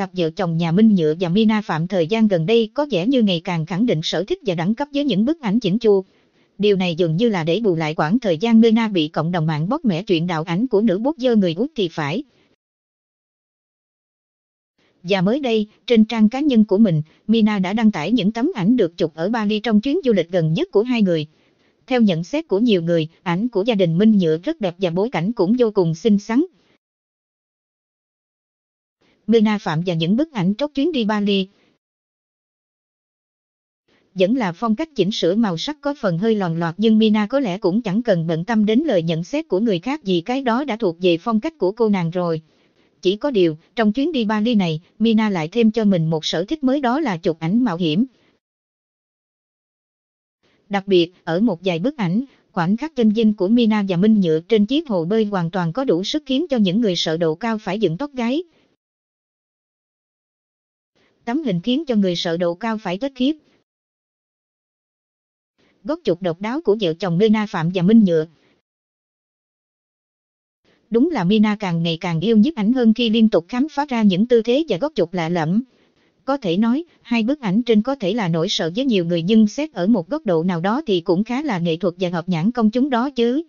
cặp vợ chồng nhà Minh Nhựa và Mina Phạm thời gian gần đây có vẻ như ngày càng khẳng định sở thích và đẳng cấp với những bức ảnh chỉnh chu. Điều này dường như là để bù lại quãng thời gian Mina bị cộng đồng mạng bóp mẻ chuyện đạo ảnh của nữ bút dơ người út thì phải. Và mới đây, trên trang cá nhân của mình, Mina đã đăng tải những tấm ảnh được chụp ở Bali trong chuyến du lịch gần nhất của hai người. Theo nhận xét của nhiều người, ảnh của gia đình Minh Nhựa rất đẹp và bối cảnh cũng vô cùng xinh xắn. Mena Phạm và những bức ảnh tróc chuyến đi Bali. Vẫn là phong cách chỉnh sửa màu sắc có phần hơi lòn loạt nhưng Mina có lẽ cũng chẳng cần bận tâm đến lời nhận xét của người khác vì cái đó đã thuộc về phong cách của cô nàng rồi. Chỉ có điều, trong chuyến đi Bali này, Mina lại thêm cho mình một sở thích mới đó là chụp ảnh mạo hiểm. Đặc biệt, ở một vài bức ảnh, khoảnh khắc chân dinh của Mina và Minh Nhựa trên chiếc hồ bơi hoàn toàn có đủ sức khiến cho những người sợ độ cao phải dựng tóc gáy tấm hình khiến cho người sợ độ cao phải thất khiếp. Góc chụp độc đáo của vợ chồng Mina Phạm và Minh Nhựa Đúng là Mina càng ngày càng yêu nhất ảnh hơn khi liên tục khám phá ra những tư thế và góc chụp lạ lẫm. Có thể nói, hai bức ảnh trên có thể là nổi sợ với nhiều người nhưng xét ở một góc độ nào đó thì cũng khá là nghệ thuật và hợp nhãn công chúng đó chứ.